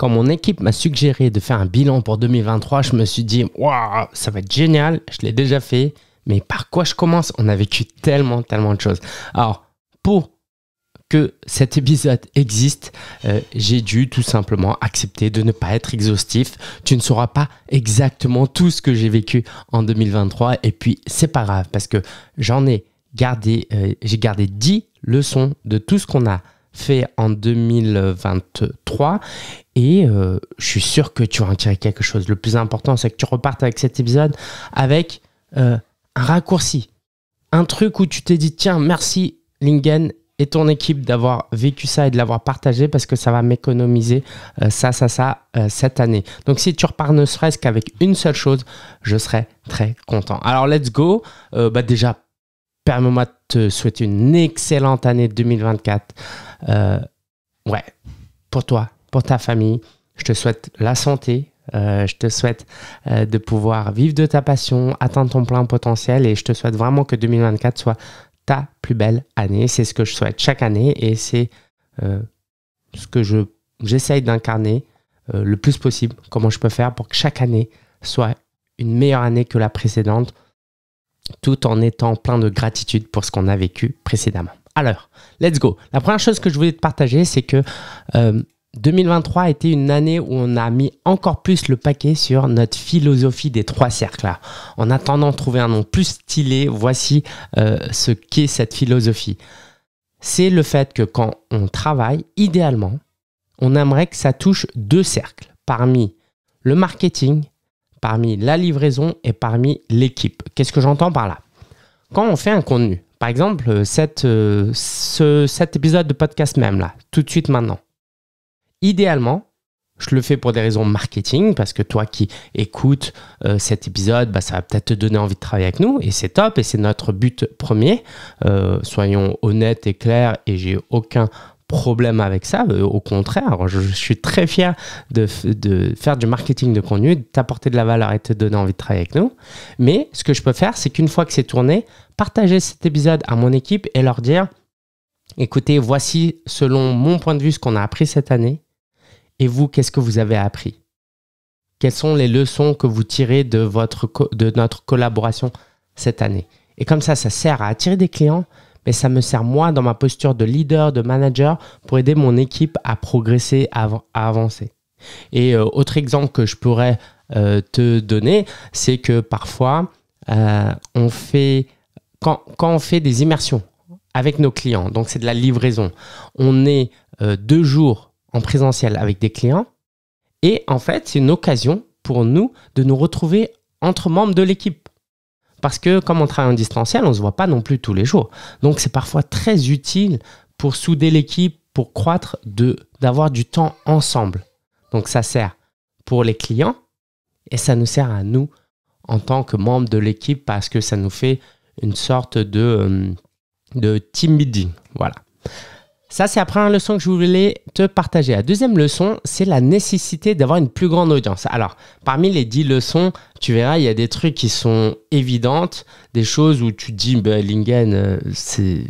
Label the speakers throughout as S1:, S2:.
S1: Quand mon équipe m'a suggéré de faire un bilan pour 2023, je me suis dit, waouh, ça va être génial, je l'ai déjà fait, mais par quoi je commence On a vécu tellement, tellement de choses. Alors, pour que cet épisode existe, euh, j'ai dû tout simplement accepter de ne pas être exhaustif. Tu ne sauras pas exactement tout ce que j'ai vécu en 2023 et puis c'est pas grave parce que j'en ai gardé, euh, j'ai gardé 10 leçons de tout ce qu'on a fait en 2023 et euh, je suis sûr que tu vas en tirer quelque chose. Le plus important, c'est que tu repartes avec cet épisode avec euh, un raccourci. Un truc où tu t'es dit, tiens, merci Lingen et ton équipe d'avoir vécu ça et de l'avoir partagé parce que ça va m'économiser euh, ça, ça, ça cette année. Donc si tu repars ne serait-ce qu'avec une seule chose, je serai très content. Alors let's go. Bah, déjà, permets-moi de te souhaiter une excellente année 2024. ouais, pour toi, pour ta famille. Je te souhaite la santé. Euh, je te souhaite euh, de pouvoir vivre de ta passion, atteindre ton plein potentiel et je te souhaite vraiment que 2024 soit ta plus belle année. C'est ce que je souhaite chaque année et c'est euh, ce que je, j'essaye d'incarner le plus possible. Comment je peux faire pour que chaque année soit une meilleure année que la précédente tout en étant plein de gratitude pour ce qu'on a vécu précédemment. Alors, let's go. La première chose que je voulais te partager, c'est que 2023 a été une année où on a mis encore plus le paquet sur notre philosophie des trois cercles. En attendant de trouver un nom plus stylé, voici euh, ce qu'est cette philosophie. C'est le fait que quand on travaille, idéalement, on aimerait que ça touche deux cercles, parmi le marketing, parmi la livraison et parmi l'équipe. Qu'est-ce que j'entends par là Quand on fait un contenu, par exemple euh, cette, euh, cet épisode de podcast même là, tout de suite maintenant, idéalement, je le fais pour des raisons marketing, parce que toi qui écoutes euh, cet épisode, bah, ça va peut-être te donner envie de travailler avec nous, et c'est top, et c'est notre but premier. Euh, soyons honnêtes et clairs, et j'ai aucun problème avec ça. Euh, au contraire, je, suis très fier de, de faire du marketing de contenu, de t'apporter de la valeur et de te donner envie de travailler avec nous. Mais ce que je peux faire, c'est qu'une fois que c'est tourné, partager cet épisode à mon équipe et leur dire, écoutez, voici selon mon point de vue ce qu'on a appris cette année et vous, qu'est-ce que vous avez appris Quelles sont les leçons que vous tirez de, votre de notre collaboration cette année Et comme ça, ça sert à attirer des clients, mais ça me sert moi dans ma posture de leader, de manager, pour aider mon équipe à progresser, à, avancer. Et euh, autre exemple que je pourrais euh, te donner, c'est que parfois, euh, on fait, quand, quand, on fait des immersions avec nos clients, donc c'est de la livraison, on est deux jours en présentiel avec des clients. Et en fait, c'est une occasion pour nous de nous retrouver entre membres de l'équipe. Parce que comme on travaille en distanciel, on ne se voit pas non plus tous les jours. Donc c'est parfois très utile pour souder l'équipe, pour croître, d'avoir du temps ensemble. Donc ça sert pour les clients et ça nous sert à nous en tant que membres de l'équipe parce que ça nous fait une sorte de, euh, de team meeting. Voilà. Ça, c'est la première leçon que je voulais te partager. La deuxième leçon, c'est la nécessité d'avoir une plus grande audience. Alors, parmi les dix leçons, tu verras, il y a des trucs qui sont évidentes, des choses où tu te dis, bah, Lingen, euh, c'est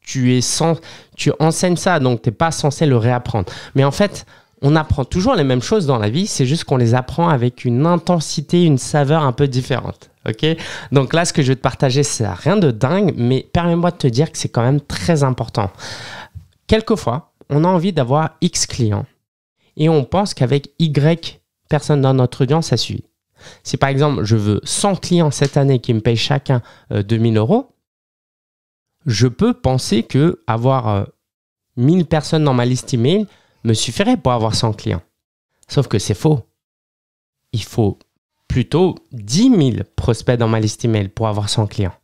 S1: tu es sans, tu enseignes ça, donc tu n'es pas censé le réapprendre. Mais en fait, on apprend toujours les mêmes choses dans la vie, c'est juste qu'on les apprend avec une intensité, une saveur un peu différente. Ok Donc là, ce que je vais te partager, c'est rien de dingue, mais permets-moi de te dire que c'est quand même très important quelquefois, on a envie d'avoir X clients et on pense qu'avec Y personnes dans notre audience, ça suffit. Si par exemple, je veux 100 clients cette année qui me payent chacun 2000 euh, euros, je peux penser que avoir 1000 euh, personnes dans ma liste email me suffirait pour avoir 100 clients. Sauf que c'est faux. Il faut plutôt 10 000 prospects dans ma liste email pour avoir 100 clients.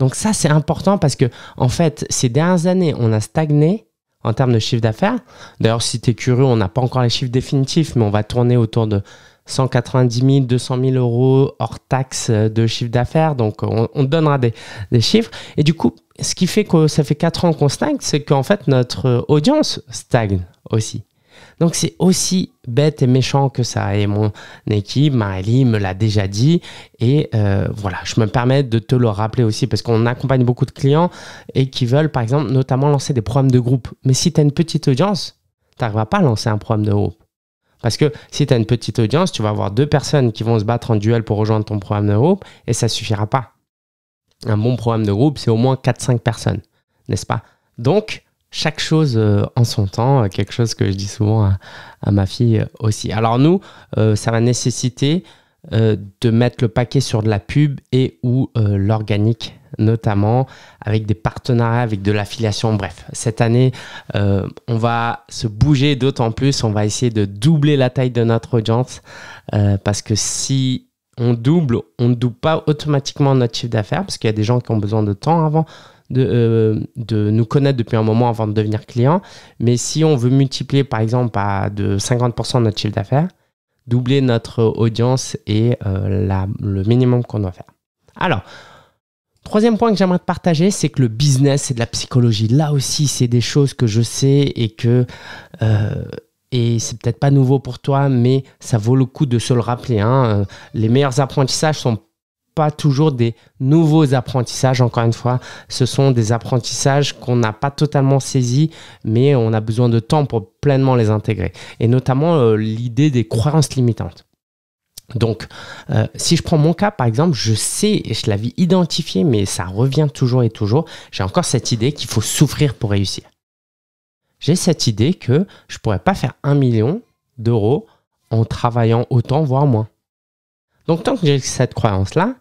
S1: Donc ça, c'est important parce que, en fait, ces dernières années, on a stagné en termes de chiffre d'affaires. D'ailleurs, si tu es curieux, on n'a pas encore les chiffres définitifs, mais on va tourner autour de 190 000, 200 000 euros hors taxes euh, de chiffre d'affaires. Donc, on, donnera des, des, chiffres. Et du coup, ce qui fait que ça fait 4 ans qu'on stagne, c'est qu'en fait, notre euh, audience stagne aussi. Donc c'est aussi bête et méchant que ça. Et mon équipe, Marélie me l'a déjà dit. Et euh, voilà, je me permets de te le rappeler aussi parce qu'on accompagne beaucoup de clients et qui veulent, par exemple, notamment lancer des programmes de groupe. Mais si tu as une petite audience, tu n'arriveras pas à lancer un programme de groupe. Parce que si tu as une petite audience, tu vas avoir deux personnes qui vont se battre en duel pour rejoindre ton programme de groupe et ça ne suffira pas. Un bon programme de groupe, c'est au moins 4-5 personnes, n'est-ce pas Donc, chaque chose euh, en son temps, euh, quelque chose que je dis souvent à, ma fille euh, aussi. Alors nous, ça va nécessiter de mettre le paquet sur de la pub et ou l'organique notamment avec des partenariats, avec de l'affiliation, bref. Cette année, on va se bouger d'autant plus, on va essayer de doubler la taille de notre audience parce que si on double, on ne double pas automatiquement notre chiffre d'affaires parce qu'il y a des gens qui ont besoin de temps avant, euh, de, nous connaître depuis un moment avant de devenir client. Mais si on veut multiplier, par exemple, à de 50% notre chiffre d'affaires, doubler notre audience est euh, le minimum qu'on doit faire. Alors, troisième point que j'aimerais te partager, c'est que le business, et de la psychologie. Là aussi, c'est des choses que je sais et que... Euh, et c'est peut-être pas nouveau pour toi, mais ça vaut le coup de se le rappeler. Hein. Les meilleurs apprentissages sont pas toujours des nouveaux apprentissages. Encore une fois, ce sont des apprentissages qu'on n'a pas totalement saisis, mais on a besoin de temps pour pleinement les intégrer. Et notamment euh, l'idée des croyances limitantes. Donc, euh, si je prends mon cas, par exemple, je sais, et je l'avais identifié, mais ça revient toujours et toujours, j'ai encore cette idée qu'il faut souffrir pour réussir. J'ai cette idée que je pourrais pas faire un million d'euros en travaillant autant, voire moins. Donc tant que j'ai cette croyance-là,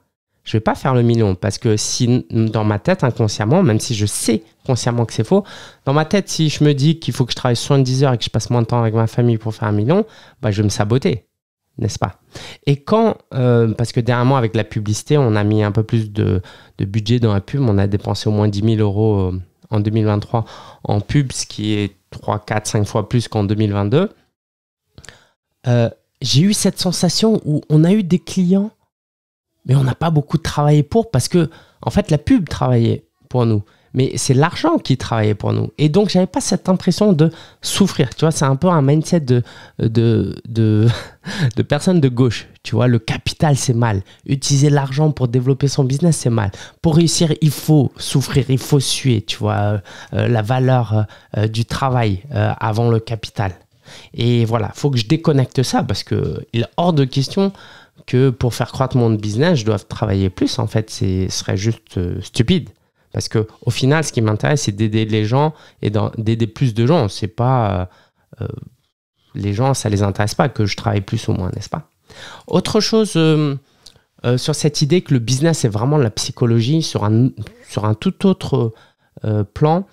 S1: je vais pas faire le million parce que si dans ma tête inconsciemment, même si je sais consciemment que c'est faux, dans ma tête, si je me dis qu'il faut que je travaille 70 heures et que je passe moins de temps avec ma famille pour faire un million, bah, je vais me saboter, n'est-ce pas Et quand, euh, parce que dernièrement avec la publicité, on a mis un peu plus de, de, budget dans la pub, on a dépensé au moins 10 000 euros euh, en 2023 en pub, ce qui est 3, 4, 5 fois plus qu'en 2022. Euh, j'ai eu cette sensation où on a eu des clients, mais on n'a pas beaucoup travaillé pour parce que, en fait, la pub travaillait pour nous. Mais c'est l'argent qui travaillait pour nous. Et donc, je n'avais pas cette impression de souffrir. Tu vois, c'est un peu un mindset de, de, de, personnes de gauche. Tu vois, le capital, c'est mal. Utiliser l'argent pour développer son business, c'est mal. Pour réussir, il faut souffrir, il faut suer. Tu vois, euh, euh, la valeur euh, du travail avant le capital. Et voilà, faut que je déconnecte ça parce que est hors de question que pour faire croître mon business, je dois travailler plus. En fait, ce serait juste euh, stupide. Parce que au final, ce qui m'intéresse, c'est d'aider les gens et d'aider plus de gens. C'est pas euh, euh, les gens, ça les intéresse pas que je travaille plus ou moins, n'est-ce pas Autre chose sur cette idée que le business est vraiment la psychologie sur un tout autre plan,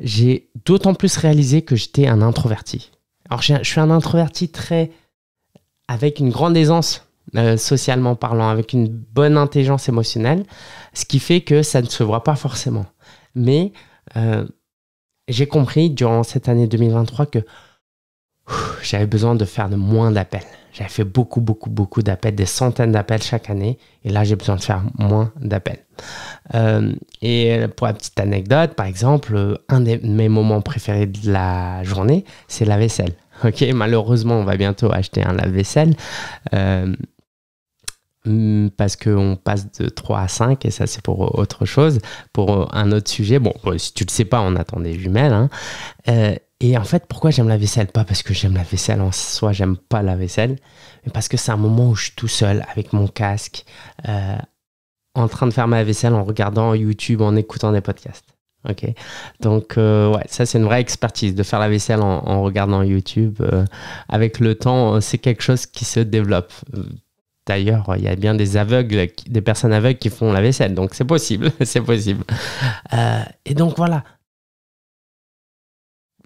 S1: j'ai d'autant plus réalisé que j'étais un introverti. Alors, je suis un introverti très. avec une grande aisance euh, socialement parlant, avec une bonne intelligence émotionnelle, ce qui fait que ça ne se voit pas forcément. Mais euh, j'ai compris durant cette année 2023 que j'avais besoin de faire de moins d'appels. J'avais fait beaucoup, beaucoup, beaucoup d'appels, des centaines d'appels chaque année. Et là, j'ai besoin de faire moins d'appels. Euh, et pour la petite anecdote, par exemple, un de mes moments préférés de la journée, c'est la vaisselle. Ok, malheureusement, on va bientôt acheter un lave-vaisselle. Euh, Mm, parce qu'on passe de 3 à 5, et ça c'est pour autre chose, pour euh, un autre sujet. Bon, si tu le sais pas, on attend des jumelles. Hein. Euh, et en fait, pourquoi j'aime la vaisselle Pas parce que j'aime la vaisselle en soi, j'aime pas la vaisselle, mais parce que c'est un moment où je suis tout seul avec mon casque, euh, en train de faire ma vaisselle, en regardant YouTube, en écoutant des podcasts. Ok, donc ouais, ça c'est une vraie expertise de faire la vaisselle en, regardant YouTube. avec le temps, c'est quelque chose qui se développe. D'ailleurs, il y a bien des aveugles, des personnes aveugles qui font la vaisselle, donc c'est possible, c'est possible. Euh, et donc voilà,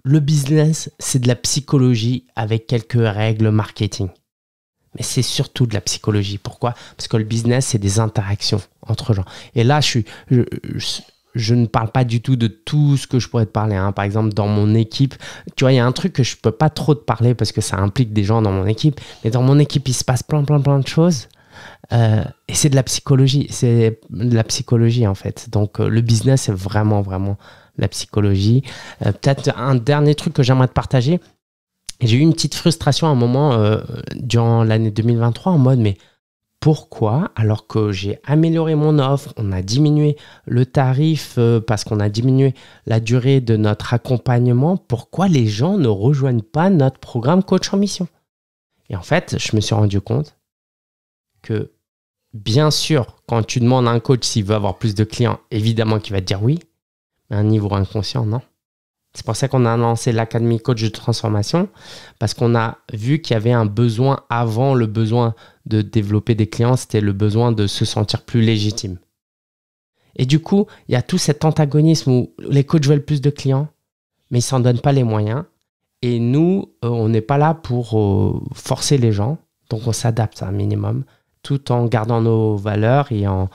S1: le business, c'est de la psychologie avec quelques règles marketing. Mais c'est surtout de la psychologie. Pourquoi Parce que le business, c'est des interactions entre gens. Et là, je suis, je ne parle pas du tout de tout ce que je pourrais te parler. Hein. Par exemple, dans mon équipe, tu vois, il y a un truc que je ne peux pas trop te parler parce que ça implique des gens dans mon équipe. Mais dans mon équipe, il se passe plein, plein, plein de choses. Euh, et c'est de la psychologie. C'est de la psychologie, en fait. Donc, euh, le business, c'est vraiment, vraiment la psychologie. Euh, peut-être un dernier truc que j'aimerais te partager. J'ai eu une petite frustration à un moment durant l'année 2023 en mode, mais pourquoi Alors que j'ai amélioré mon offre, on a diminué le tarif euh, parce qu'on a diminué la durée de notre accompagnement, pourquoi les gens ne rejoignent pas notre programme coach en mission Et en fait, je me suis rendu compte que bien sûr, quand tu demandes à un coach s'il veut avoir plus de clients, évidemment qu'il va te dire oui, mais à un niveau inconscient, non. C'est pour ça qu'on a lancé l'Académie Coach de Transformation, parce qu'on a vu qu'il y avait un besoin avant le besoin de développer des clients, c'était le besoin de se sentir plus légitime. Et du coup, il y a tout cet antagonisme où les coachs veulent plus de clients, mais ils s'en donnent pas les moyens. Et nous, euh, on n'est pas là pour euh, forcer les gens, donc on s'adapte à un minimum, tout en gardant nos valeurs et en,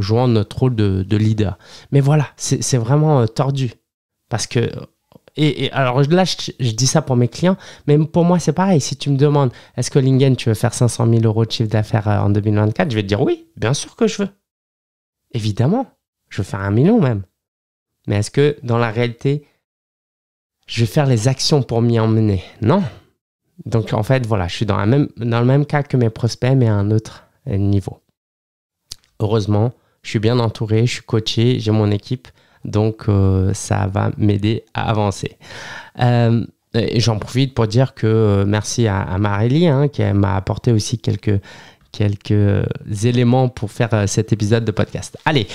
S1: jouant notre rôle de leader. Mais voilà, c'est vraiment euh, tordu, parce que et, alors là, je, dis ça pour mes clients, mais pour moi, c'est pareil. Si tu me demandes, est-ce que Lingen, tu veux faire 500 000 euros de chiffre d'affaires euh, en 2024 Je vais te dire oui, bien sûr que je veux. Évidemment, je veux faire un million même. Mais est-ce que dans la réalité, je vais faire les actions pour m'y emmener Non. Donc en fait, voilà, je suis dans, dans le même cas que mes prospects, mais à un autre euh, niveau. Heureusement, je suis bien entouré, je suis coaché, j'ai mon équipe donc, euh, ça va m'aider à avancer. Euh, j'en profite pour dire que euh, merci à, à Marélie hein, qui m'a apporté aussi quelques, éléments pour faire cet épisode de podcast. Allez,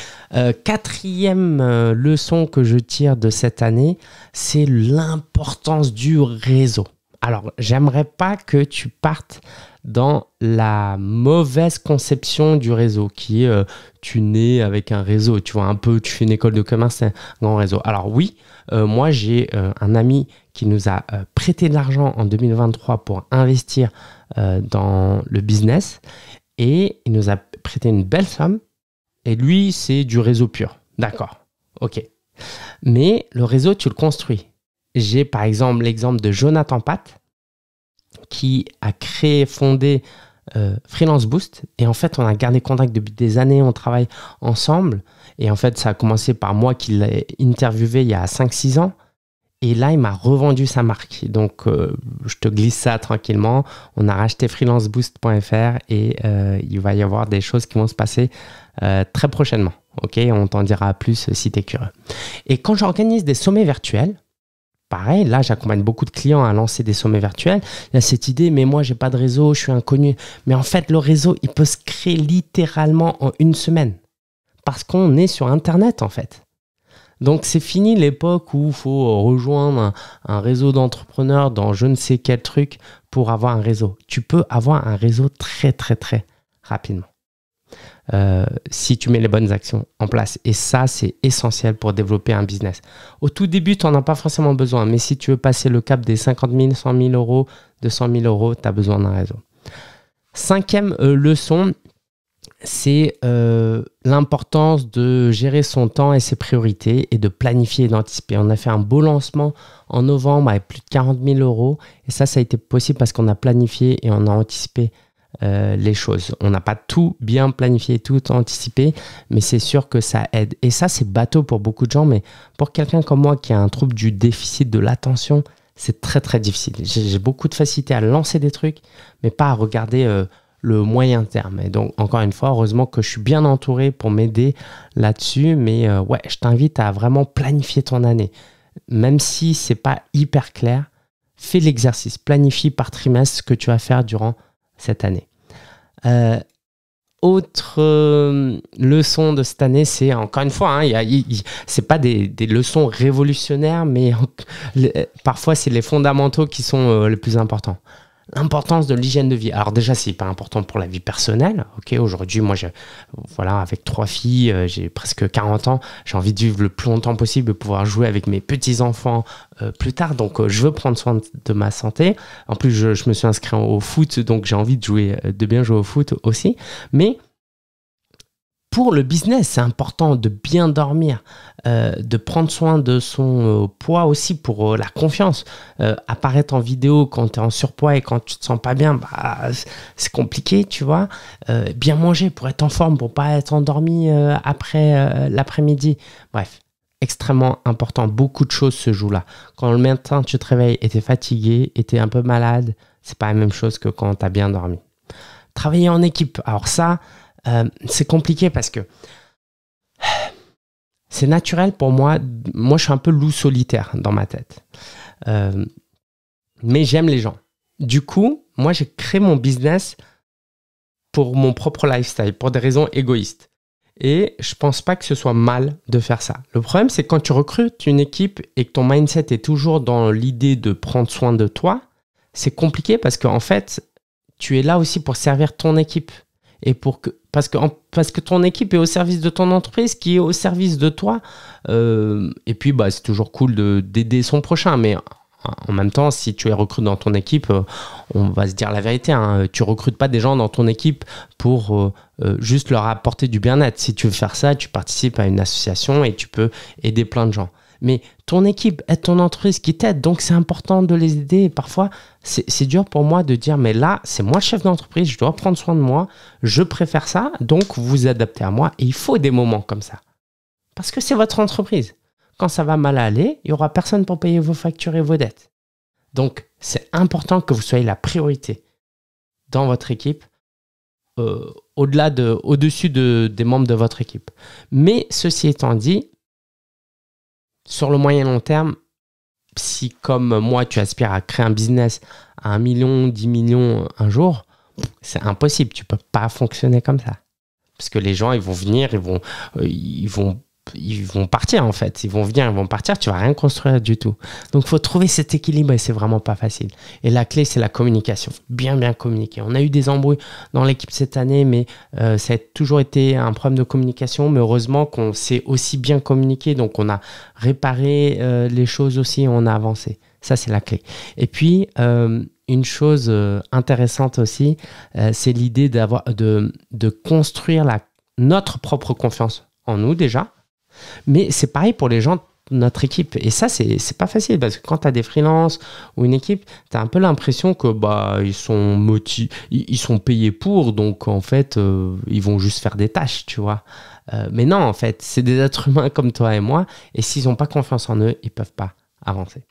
S1: quatrième leçon que je tire de cette année, c'est l'importance du réseau. Alors, j'aimerais pas que tu partes dans la mauvaise conception du réseau, qui est euh, tu nais avec un réseau, tu vois, un peu, tu fais une école de commerce, c'est un grand réseau. Alors oui, euh, moi j'ai euh, un ami qui nous a prêté de l'argent en 2023 pour investir dans le business, et il nous a prêté une belle somme, et lui c'est du réseau pur. D'accord, ok. Mais le réseau, tu le construis j'ai par exemple l'exemple de Jonathan Pat qui a créé, fondé euh, Freelance Boost. Et en fait, on a gardé contact depuis des années, on travaille ensemble. Et en fait, ça a commencé par moi qui l'ai interviewé il y a 5-6 ans. Et là, il m'a revendu sa marque. Donc, euh, je te glisse ça tranquillement. On a racheté freelanceboost.fr et euh, il va y avoir des choses qui vont se passer très prochainement. Ok, on t'en dira plus si tu es curieux. Et quand j'organise des sommets virtuels, pareil, là, j'accompagne beaucoup de clients à lancer des sommets virtuels. Il y a cette idée, mais moi, j'ai pas de réseau, je suis inconnu. Mais en fait, le réseau, il peut se créer littéralement en une semaine. Parce qu'on est sur Internet, en fait. Donc, c'est fini l'époque où il faut rejoindre un réseau d'entrepreneurs dans je ne sais quel truc pour avoir un réseau. Tu peux avoir un réseau très, très, très rapidement. Euh, si tu mets les bonnes actions en place. Et ça, c'est essentiel pour développer un business. Au tout début, tu n'en as pas forcément besoin, mais si tu veux passer le cap des 50 000, 100 000 euros, 200 000 euros, tu as besoin d'un réseau. Cinquième euh, leçon, c'est euh, l'importance de gérer son temps et ses priorités et de planifier et d'anticiper. On a fait un beau lancement en novembre avec plus de 40 000 euros et ça, ça a été possible parce qu'on a planifié et on a anticipé euh, les choses. On n'a pas tout bien planifié, tout anticipé, mais c'est sûr que ça aide. Et ça, c'est bateau pour beaucoup de gens, mais pour quelqu'un comme moi qui a un trouble du déficit de l'attention, c'est très très difficile. J'ai beaucoup de facilité à lancer des trucs, mais pas à regarder euh, le moyen terme. Et donc, encore une fois, heureusement que je suis bien entouré pour m'aider là-dessus, mais euh, ouais, je t'invite à vraiment planifier ton année. Même si c'est pas hyper clair, fais l'exercice, planifie par trimestre ce que tu vas faire durant cette année. Euh, autre euh, leçon de cette année, c'est encore une fois, hein, c'est pas des, leçons révolutionnaires, mais parfois c'est les fondamentaux qui sont euh, les plus importants l'importance de l'hygiène de vie. Alors déjà, c'est pas important pour la vie personnelle. Ok, aujourd'hui, moi, je, voilà, avec trois filles, euh, j'ai presque 40 ans. J'ai envie de vivre le plus longtemps possible, de pouvoir jouer avec mes petits enfants euh, plus tard. Donc, euh, je veux prendre soin de, de ma santé. En plus, je, je, me suis inscrit au foot, donc j'ai envie de jouer, de bien jouer au foot aussi. Mais pour le business, c'est important de bien dormir, euh, de prendre soin de son euh, poids aussi pour euh, la confiance. apparaître en vidéo quand tu es en surpoids et quand tu te sens pas bien, bah, c'est compliqué, tu vois. bien manger pour être en forme, pour pas être endormi après l'après-midi. Bref, extrêmement important. Beaucoup de choses se jouent là. Quand le matin tu te réveilles et tu es fatigué et tu es un peu malade, c'est pas la même chose que quand tu as bien dormi. Travailler en équipe. Alors ça, euh, c'est compliqué parce que c'est naturel pour moi. Moi, je suis un peu loup solitaire dans ma tête. Euh, mais j'aime les gens. Du coup, moi, j'ai créé mon business pour mon propre lifestyle, pour des raisons égoïstes. Et je pense pas que ce soit mal de faire ça. Le problème, c'est quand tu recrutes une équipe et que ton mindset est toujours dans l'idée de prendre soin de toi, c'est compliqué parce qu'en en fait, tu es là aussi pour servir ton équipe et pour que parce que, parce que ton équipe est au service de ton entreprise qui est au service de toi. Euh, et puis, bah, c'est toujours cool d'aider son prochain, mais en même temps, si tu es recruté dans ton équipe, euh, on va se dire la vérité, hein, tu recrutes pas des gens dans ton équipe pour euh, juste leur apporter du bien-être. Si tu veux faire ça, tu participes à une association et tu peux aider plein de gens mais ton équipe est ton entreprise qui t'aide. Donc, c'est important de les aider. Et parfois, c'est dur pour moi de dire, mais là, c'est moi chef d'entreprise, je dois prendre soin de moi, je préfère ça, donc vous adaptez à moi. Et il faut des moments comme ça. Parce que c'est votre entreprise. Quand ça va mal aller, il n'y aura personne pour payer vos factures et vos dettes. Donc, c'est important que vous soyez la priorité dans votre équipe, euh, au-delà de, au-dessus des membres de votre équipe. Mais ceci étant dit, sur le moyen long terme, si comme moi tu aspires à créer un business à 1 million, 10 millions un jour, c'est impossible, tu peux pas fonctionner comme ça. Parce que les gens, ils vont venir, ils vont, euh, ils vont ils vont partir en fait, ils vont venir, ils vont partir, tu vas rien construire du tout. Donc faut trouver cet équilibre et c'est vraiment pas facile. Et la clé c'est la communication, bien bien communiquer. On a eu des embrouilles dans l'équipe cette année, mais euh, ça a toujours été un problème de communication. Mais heureusement qu'on s'est aussi bien communiqué, donc on a réparé euh, les choses aussi, on a avancé. Ça c'est la clé. Et puis euh, une chose intéressante aussi, c'est l'idée d'avoir de, de construire la, notre propre confiance en nous déjà mais c'est pareil pour les gens de notre équipe. Et ça, c'est pas facile parce que quand tu as des freelances ou une équipe, tu as un peu l'impression que bah ils sont motivés, ils sont payés pour, donc en fait, euh, ils vont juste faire des tâches, tu vois. Euh, mais non, en fait, c'est des êtres humains comme toi et moi, et s'ils n'ont pas confiance en eux, ils peuvent pas avancer.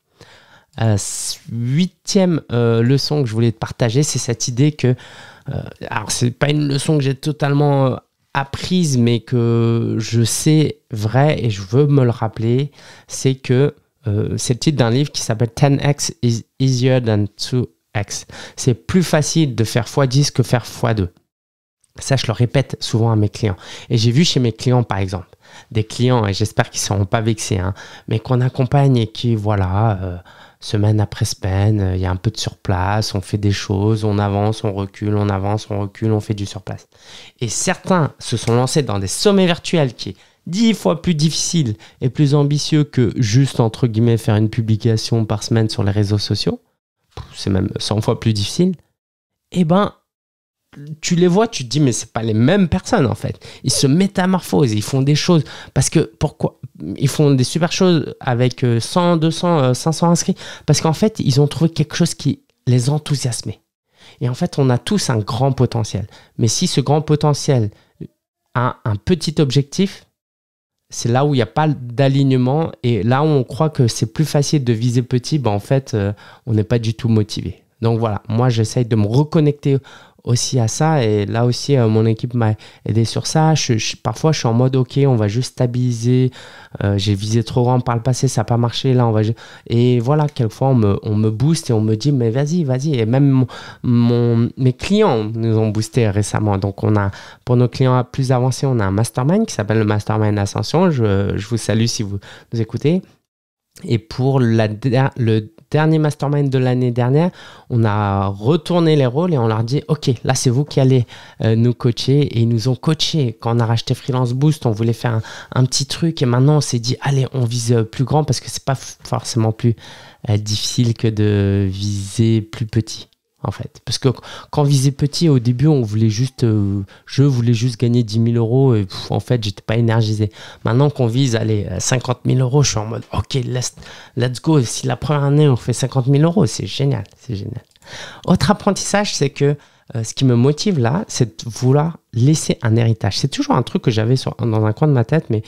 S1: Euh, huitième leçon que je voulais te partager, c'est cette idée que alors, c'est pas une leçon que j'ai totalement apprise, mais que je sais vrai et je veux me le rappeler, c'est que euh, c'est le titre d'un livre qui s'appelle 10x is easier than 2x. C'est plus facile de faire x10 que faire x2. Ça, je le répète souvent à mes clients. Et j'ai vu chez mes clients, par exemple, des clients, et j'espère qu'ils ne seront pas vexés, hein, mais qu'on accompagne et qui, voilà, euh, semaine après semaine, euh, il y a un peu de surplace, on fait des choses, on avance, on recule, on avance, on recule, on fait du surplace. Et certains se sont lancés dans des sommets virtuels qui est dix fois plus difficile et plus ambitieux que juste, entre guillemets, faire une publication par semaine sur les réseaux sociaux. C'est même 100 fois plus difficile. Eh ben, tu les vois, tu te dis, mais ce c'est pas les mêmes personnes en fait. Ils se métamorphosent, ils font des choses. Parce que pourquoi Ils font des super choses avec 100, 200, 500 inscrits. Parce qu'en fait, ils ont trouvé quelque chose qui les enthousiasmait. Et en fait, on a tous un grand potentiel. Mais si ce grand potentiel a un petit objectif, c'est là où il n'y a pas d'alignement. Et là où on croit que c'est plus facile de viser petit, ben en fait, euh, on n'est pas du tout motivé. Donc voilà, moi j'essaye de me reconnecter aussi à ça et là aussi euh, mon équipe m'a aidé sur ça je, parfois je suis en mode ok on va juste stabiliser euh, j'ai visé trop grand par le passé ça n'a pas marché là on va et voilà quelquefois on me, on me booste et on me dit mais vas-y vas-y et même mon, mes clients nous ont boosté récemment donc on a pour nos clients plus avancés on a un mastermind qui s'appelle le mastermind ascension je, je vous salue si vous nous écoutez et pour la, le dernier mastermind de l'année dernière, on a retourné les rôles et on leur dit Ok, là, c'est vous qui allez euh, nous coacher. Et ils nous ont coaché. Quand on a racheté Freelance Boost, on voulait faire un, petit truc. Et maintenant, on s'est dit Allez, on vise plus grand parce que c'est pas forcément plus euh, difficile que de viser plus petit en fait. Parce que quand on visait petit, au début, on voulait juste, euh, je voulais juste gagner 10 000 euros et en fait, j'étais pas énergisé. Maintenant qu'on vise, allez, 50 000 euros, je suis en mode, ok, let's, go. Si la première année, on fait 50 000 euros, c'est génial, c'est génial. Autre apprentissage, c'est que euh, ce qui me motive là, c'est de vouloir laisser un héritage. C'est toujours un truc que j'avais dans un coin de ma tête, mais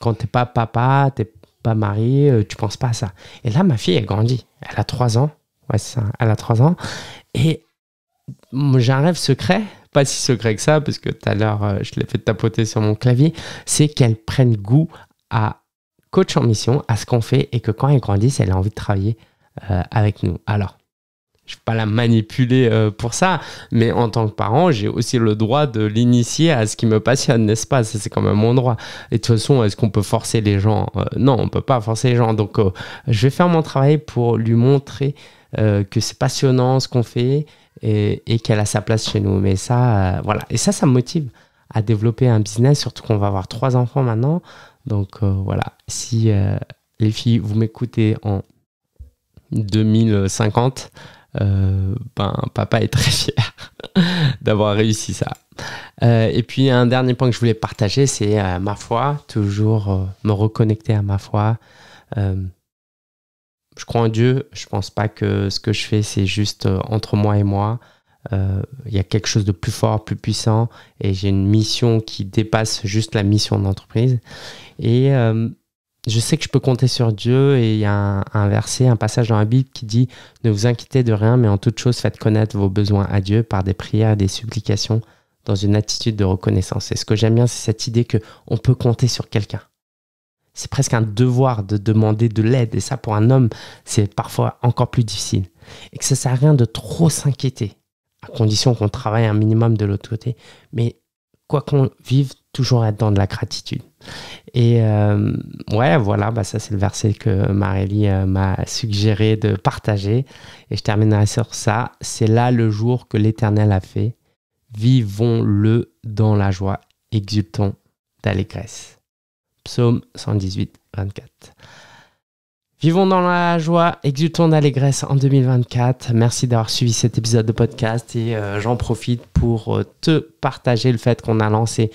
S1: quand t'es pas papa, t'es pas marié, euh, tu penses pas à ça. Et là, ma fille, elle grandit. Elle a 3 ans Ouais, Elle a 3 ans. Et j'ai un rêve secret, pas si secret que ça, parce que tout à l'heure, euh, je l'ai fait tapoter sur mon clavier, c'est qu'elle prenne goût à coach en mission, à ce qu'on fait, et que quand elle grandisse, elle a envie de travailler euh, avec nous. Alors, je ne vais pas la manipuler euh, pour ça, mais en tant que parent, j'ai aussi le droit de l'initier à ce qui me passionne, n'est-ce pas c'est quand même mon droit. Et de toute façon, est-ce qu'on peut forcer les gens Non, on ne peut pas forcer les gens. Donc, je vais faire mon travail pour lui montrer euh, que c'est passionnant ce qu'on fait et, qu'elle a sa place chez nous. Mais ça, euh, voilà. Et ça, ça me motive à développer un business, surtout qu'on va avoir trois enfants maintenant. Donc euh, voilà, si les filles, vous m'écoutez en 2050, ben, papa est très fier d'avoir réussi ça. et puis un dernier point que je voulais partager, c'est ma foi, toujours me reconnecter à ma foi. Euh, je crois en Dieu, je pense pas que ce que je fais, c'est juste euh, entre moi et moi. Euh, il y a quelque chose de plus fort, plus puissant, et j'ai une mission qui dépasse juste la mission d'entreprise. Et euh, je sais que je peux compter sur Dieu et il y a un, verset, un passage dans la Bible qui dit Ne vous inquiétez de rien, mais en toute chose, faites connaître vos besoins à Dieu par des prières et des supplications dans une attitude de reconnaissance. Et ce que j'aime bien, c'est cette idée qu'on peut compter sur quelqu'un. C'est presque un devoir de demander de l'aide. Et ça, pour un homme, c'est parfois encore plus difficile. Et que ça ne sert à rien de trop s'inquiéter, à condition qu'on travaille un minimum de l'autre côté. Mais quoi qu'on vive, toujours être dans de la gratitude. Et euh, ouais, voilà, bah ça c'est le verset que Marélie euh, m'a suggéré de partager. Et je terminerai sur ça. C'est là le jour que l'Éternel a fait. Vivons-le dans la joie, exultons d'allégresse. Psaume 118, 24. Vivons dans la joie, exultons d'allégresse en 2024. Merci d'avoir suivi cet épisode de podcast et euh, j'en profite pour euh, te partager le fait qu'on a lancé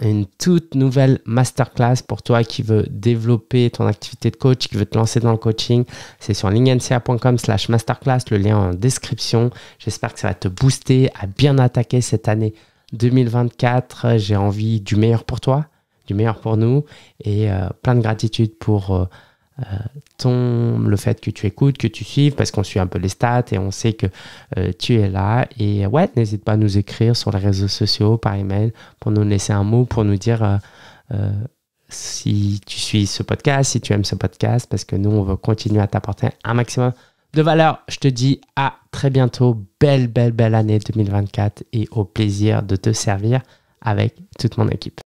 S1: une toute nouvelle masterclass pour toi qui veux développer ton activité de coach, qui veut te lancer dans le coaching. C'est sur lingnca.com slash masterclass, le lien en description. J'espère que ça va te booster à bien attaquer cette année 2024. J'ai envie du meilleur pour toi du meilleur pour nous et euh, plein de gratitude pour euh, euh, ton, le fait que tu écoutes, que tu suives, parce qu'on suit un peu les stats et on sait que tu es là. Et ouais, n'hésite pas à nous écrire sur les réseaux sociaux, par email, pour nous laisser un mot, pour nous dire si tu suis ce podcast, si tu aimes ce podcast, parce que nous, on veut continuer à t'apporter un maximum de valeur. Je te dis à très bientôt. Belle, belle, belle année 2024 et au plaisir de te servir avec toute mon équipe.